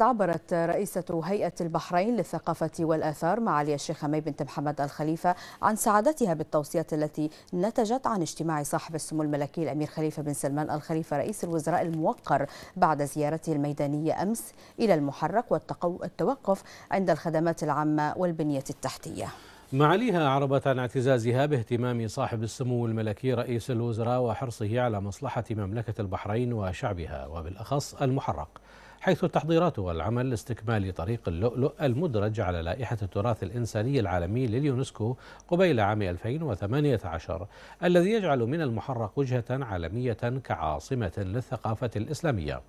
عبرت رئيسة هيئة البحرين للثقافة والآثار معالي الشيخ حمي بنت محمد الخليفة عن سعادتها بالتوصية التي نتجت عن اجتماع صاحب السمو الملكي الأمير خليفة بن سلمان الخليفة رئيس الوزراء الموقر بعد زيارته الميدانية أمس إلى المحرق والتوقف عند الخدمات العامة والبنية التحتية معاليها عربت عن اعتزازها باهتمام صاحب السمو الملكي رئيس الوزراء وحرصه على مصلحة مملكة البحرين وشعبها وبالأخص المحرق حيث التحضيرات والعمل لاستكمال طريق اللؤلؤ المدرج على لائحة التراث الإنساني العالمي لليونسكو قبيل عام 2018 الذي يجعل من المحرق وجهة عالمية كعاصمة للثقافة الإسلامية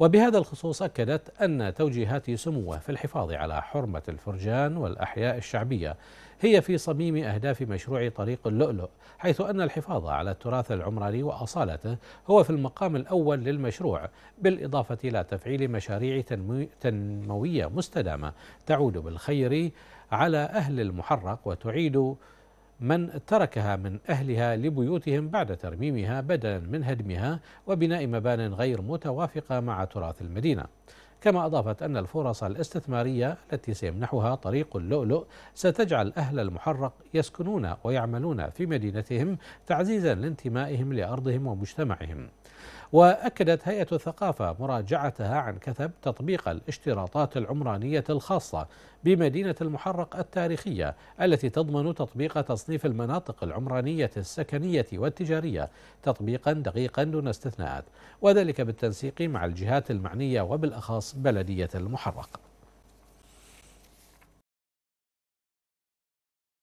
وبهذا الخصوص أكدت أن توجيهات سموه في الحفاظ على حرمة الفرجان والأحياء الشعبية هي في صميم أهداف مشروع طريق اللؤلؤ حيث أن الحفاظ على التراث العمراني وأصالته هو في المقام الأول للمشروع بالإضافة إلى تفعيل مشاريع تنموية مستدامة تعود بالخير على أهل المحرق وتعيد من تركها من أهلها لبيوتهم بعد ترميمها بدلا من هدمها وبناء مبان غير متوافقة مع تراث المدينة كما أضافت أن الفرص الاستثمارية التي سيمنحها طريق اللؤلؤ ستجعل أهل المحرق يسكنون ويعملون في مدينتهم تعزيزا لانتمائهم لأرضهم ومجتمعهم وأكدت هيئة الثقافة مراجعتها عن كثب تطبيق الاشتراطات العمرانية الخاصة بمدينة المحرق التاريخية التي تضمن تطبيق تصنيف المناطق العمرانية السكنية والتجارية تطبيقا دقيقا دون استثناءات وذلك بالتنسيق مع الجهات المعنية وبالأخص بلدية المحرق